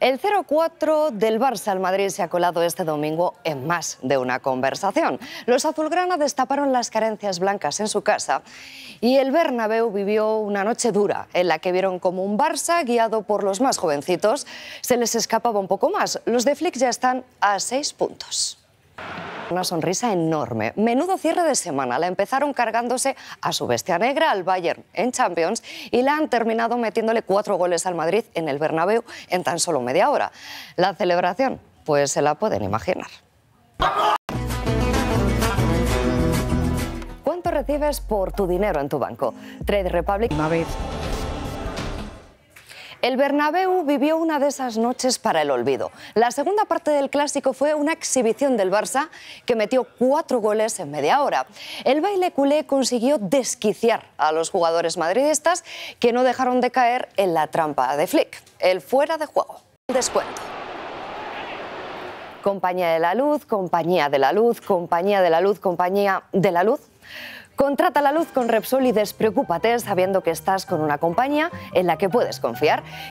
El 0-4 del Barça al Madrid se ha colado este domingo en más de una conversación. Los azulgrana destaparon las carencias blancas en su casa y el Bernabéu vivió una noche dura en la que vieron como un Barça guiado por los más jovencitos se les escapaba un poco más. Los de Flick ya están a seis puntos. Una sonrisa enorme. Menudo cierre de semana. La empezaron cargándose a su bestia negra al Bayern en Champions y la han terminado metiéndole cuatro goles al Madrid en el Bernabéu en tan solo media hora. La celebración, pues se la pueden imaginar. ¿Cuánto recibes por tu dinero en tu banco? Trade Republic. Una el Bernabéu vivió una de esas noches para el olvido. La segunda parte del clásico fue una exhibición del Barça que metió cuatro goles en media hora. El baile culé consiguió desquiciar a los jugadores madridistas que no dejaron de caer en la trampa de Flick, el fuera de juego. Descuento. Compañía de la Luz, Compañía de la Luz, Compañía de la Luz, Compañía de la Luz. Contrata la luz con Repsol y despreocúpate sabiendo que estás con una compañía en la que puedes confiar.